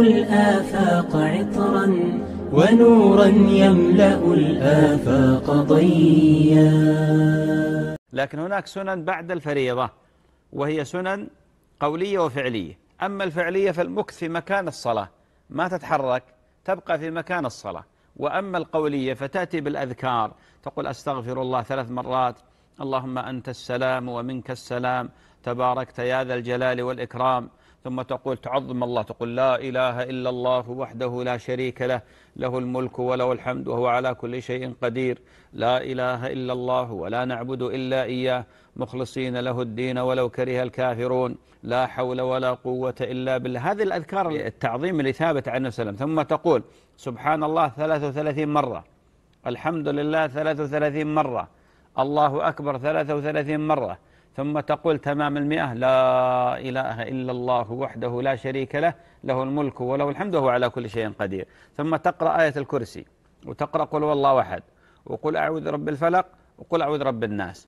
الآفاق عطرا ونورا يملأ الآفاق ضيا لكن هناك سنن بعد الفريضة وهي سنن قولية وفعلية أما الفعلية فالمكث في مكان الصلاة ما تتحرك تبقى في مكان الصلاة وأما القولية فتأتي بالأذكار تقول أستغفر الله ثلاث مرات اللهم أنت السلام ومنك السلام تباركت يا ذا الجلال والإكرام ثم تقول تعظم الله تقول لا إله إلا الله وحده لا شريك له له الملك وله الحمد وهو على كل شيء قدير لا إله إلا الله ولا نعبد إلا إياه مخلصين له الدين ولو كره الكافرون لا حول ولا قوة إلا بالله هذه الأذكار التعظيم اللي ثابت عنه وسلم ثم تقول سبحان الله 33 مرة الحمد لله 33 مرة الله أكبر 33 مرة ثم تقول تمام المئة لا إله إلا الله وحده لا شريك له له الملك وله الحمد وهو على كل شيء قدير ثم تقرأ آية الكرسي وتقرأ قل والله أحد وقل أعوذ رب الفلق وقل أعوذ رب الناس